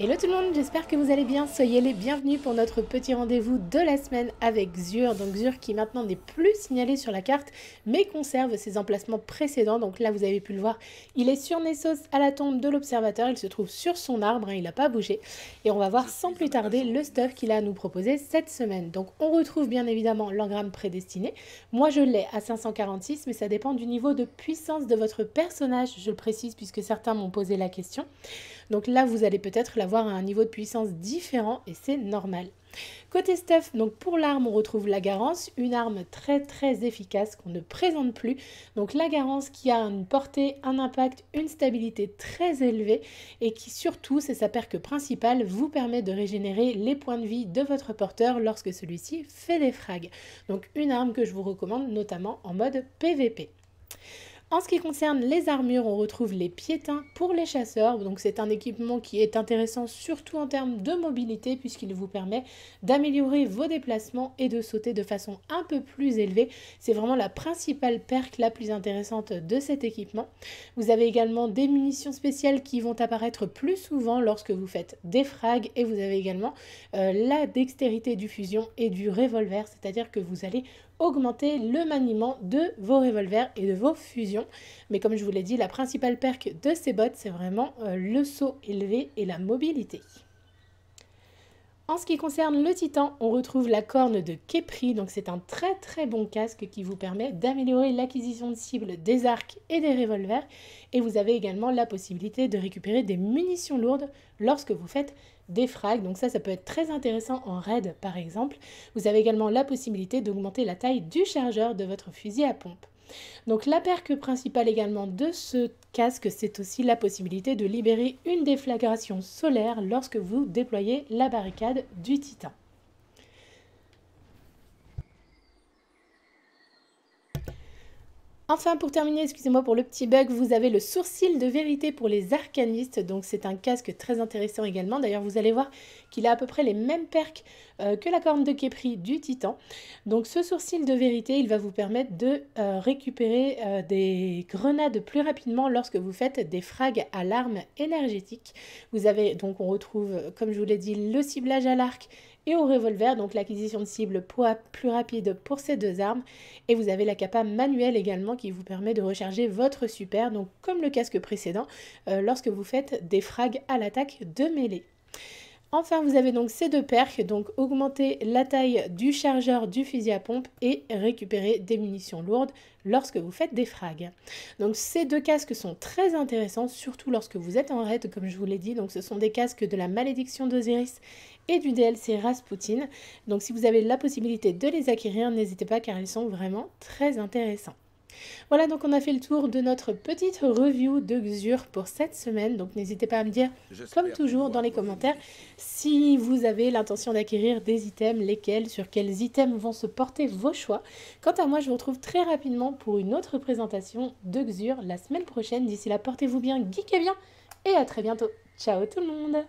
Hello tout le monde, j'espère que vous allez bien. Soyez les bienvenus pour notre petit rendez-vous de la semaine avec Zur. Donc Zur qui maintenant n'est plus signalé sur la carte, mais conserve ses emplacements précédents. Donc là, vous avez pu le voir, il est sur Nessos à la tombe de l'observateur. Il se trouve sur son arbre, hein, il n'a pas bougé. Et on va voir sans plus tarder le stuff qu'il a à nous proposer cette semaine. Donc on retrouve bien évidemment l'engramme prédestiné. Moi, je l'ai à 546, mais ça dépend du niveau de puissance de votre personnage, je le précise, puisque certains m'ont posé la question. Donc là, vous allez peut-être la avoir un niveau de puissance différent et c'est normal. Côté stuff, donc pour l'arme, on retrouve la garance, une arme très très efficace qu'on ne présente plus. Donc la garance qui a une portée, un impact, une stabilité très élevée et qui surtout, c'est sa perque principale, vous permet de régénérer les points de vie de votre porteur lorsque celui-ci fait des frags. Donc une arme que je vous recommande notamment en mode PVP. En ce qui concerne les armures, on retrouve les piétins pour les chasseurs. Donc c'est un équipement qui est intéressant surtout en termes de mobilité puisqu'il vous permet d'améliorer vos déplacements et de sauter de façon un peu plus élevée. C'est vraiment la principale perque la plus intéressante de cet équipement. Vous avez également des munitions spéciales qui vont apparaître plus souvent lorsque vous faites des frags et vous avez également euh, la dextérité du fusion et du revolver, c'est-à-dire que vous allez augmenter le maniement de vos revolvers et de vos fusions mais comme je vous l'ai dit, la principale perque de ces bottes, c'est vraiment euh, le saut élevé et la mobilité. En ce qui concerne le Titan, on retrouve la corne de Kepri, donc c'est un très très bon casque qui vous permet d'améliorer l'acquisition de cibles des arcs et des revolvers, et vous avez également la possibilité de récupérer des munitions lourdes lorsque vous faites des frags, donc ça ça peut être très intéressant en raid par exemple. Vous avez également la possibilité d'augmenter la taille du chargeur de votre fusil à pompe. Donc la perque principale également de ce casque, c'est aussi la possibilité de libérer une déflagration solaire lorsque vous déployez la barricade du Titan. Enfin, pour terminer, excusez-moi pour le petit bug, vous avez le sourcil de vérité pour les arcanistes. Donc, c'est un casque très intéressant également. D'ailleurs, vous allez voir qu'il a à peu près les mêmes perks euh, que la corne de Képri du Titan. Donc, ce sourcil de vérité, il va vous permettre de euh, récupérer euh, des grenades plus rapidement lorsque vous faites des frags à l'arme énergétique. Vous avez donc, on retrouve, comme je vous l'ai dit, le ciblage à l'arc et au revolver, donc l'acquisition de poids plus rapide pour ces deux armes. Et vous avez la capa manuelle également qui vous permet de recharger votre super, donc comme le casque précédent, euh, lorsque vous faites des frags à l'attaque de mêlée. Enfin, vous avez donc ces deux perks, donc augmenter la taille du chargeur du fusil à pompe et récupérer des munitions lourdes lorsque vous faites des frags. Donc ces deux casques sont très intéressants, surtout lorsque vous êtes en raid, comme je vous l'ai dit. Donc ce sont des casques de la malédiction d'Osiris et du DLC Rasputin. Donc si vous avez la possibilité de les acquérir, n'hésitez pas car ils sont vraiment très intéressants. Voilà, donc on a fait le tour de notre petite review de Xur pour cette semaine. Donc n'hésitez pas à me dire, comme toujours, dans les commentaires, si vous avez l'intention d'acquérir des items, lesquels, sur quels items vont se porter vos choix. Quant à moi, je vous retrouve très rapidement pour une autre présentation de Xur la semaine prochaine. D'ici là, portez-vous bien, geekez bien et à très bientôt. Ciao tout le monde